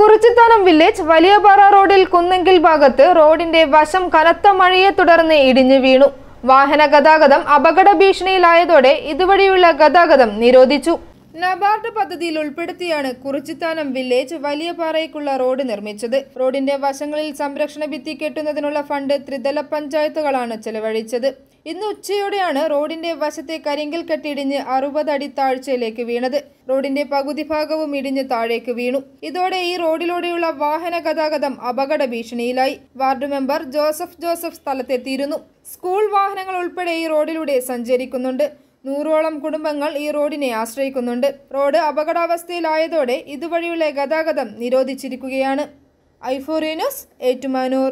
Kurichithanam village വലിയപാറ റോഡിൽ കുന്നെങ്കിൽ ഭാഗത്ത് റോഡിന്റെ വശം കനത്ത മഴയെ തുടർന്ന് ഇടിഞ്ഞു വീണു വാഹന ഗതാഗതം അപകട ഭീഷണിയിലായതോടെ ഇതുവഴിയുള്ള ഗതാഗതം നിരോധിച്ചു നബാർഡ് പദ്ധതിയിൽ ഉൾപ്പെടുത്തിയാണ് കുറിച്ചിത്താനം വില്ലേജ് വലിയ പാറയ്ക്കുള്ള റോഡ് നിർമ്മിച്ചത് റോഡിന്റെ വശങ്ങളിൽ സംരക്ഷണ ഭിത്തി കെട്ടുന്നതിനുള്ള ഫണ്ട് ത്രിതല പഞ്ചായത്തുകളാണ് ചെലവഴിച്ചത് ഇന്ന് ഉച്ചയോടെയാണ് റോഡിന്റെ വശത്തെ കരിങ്കൽ കെട്ടിടിഞ്ഞ് അറുപത് അടി താഴ്ചയിലേക്ക് വീണത് റോഡിന്റെ പകുതി ഭാഗവും ഇടിഞ്ഞ് താഴേക്ക് വീണു ഇതോടെ ഈ റോഡിലൂടെയുള്ള വാഹന ഗതാഗതം അപകട ഭീഷണിയിലായി വാർഡ് മെമ്പർ ജോസഫ് ജോസഫ് സ്ഥലത്തെത്തിയിരുന്നു സ്കൂൾ വാഹനങ്ങൾ ഉൾപ്പെടെ ഈ റോഡിലൂടെ സഞ്ചരിക്കുന്നുണ്ട് നൂറോളം കുടുംബങ്ങൾ ഈ റോഡിനെ ആശ്രയിക്കുന്നുണ്ട് റോഡ് അപകടാവസ്ഥയിലായതോടെ ഇതുവഴിയുള്ള ഗതാഗതം നിരോധിച്ചിരിക്കുകയാണ് ഐഫോറിനോസ് ഏറ്റുമാനൂർ